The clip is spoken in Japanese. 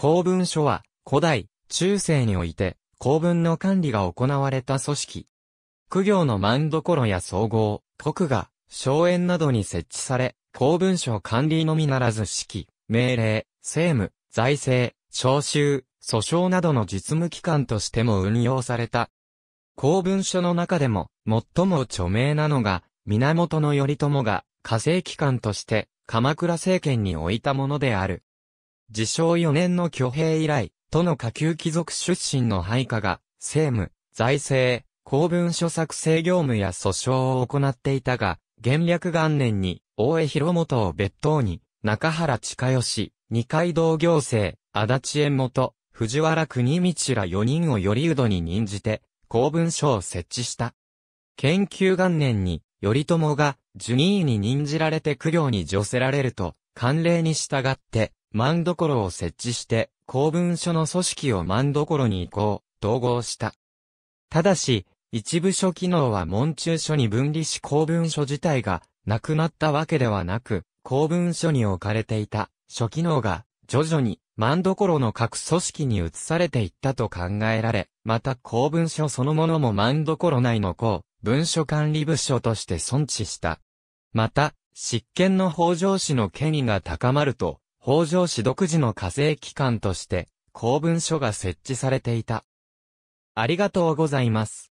公文書は、古代、中世において、公文の管理が行われた組織。苦行の万所や総合、国が、荘園などに設置され、公文書管理のみならず指揮、命令、政務、財政、徴収、訴訟などの実務機関としても運用された。公文書の中でも、最も著名なのが、源頼朝が、火星機関として、鎌倉政権に置いたものである。自称4年の挙兵以来、都の下級貴族出身の配下が、政務、財政、公文書作成業務や訴訟を行っていたが、元略元年に、大江広元を別当に、中原近義、二階堂行政、足立縁元、藤原国道ら4人を頼人に任じて、公文書を設置した。研究元年に、頼朝が、ジュニーに任じられて苦行に助せられると、慣例に従って、万所を設置して、公文書の組織を万所に移行、統合した。ただし、一部書機能は門中書に分離し公文書自体がなくなったわけではなく、公文書に置かれていた書機能が徐々に万所の各組織に移されていったと考えられ、また公文書そのものも万所内の公、文書管理部署として存置した。また、執権の北条氏の権威が高まると、北条氏独自の課税機関として、公文書が設置されていた。ありがとうございます。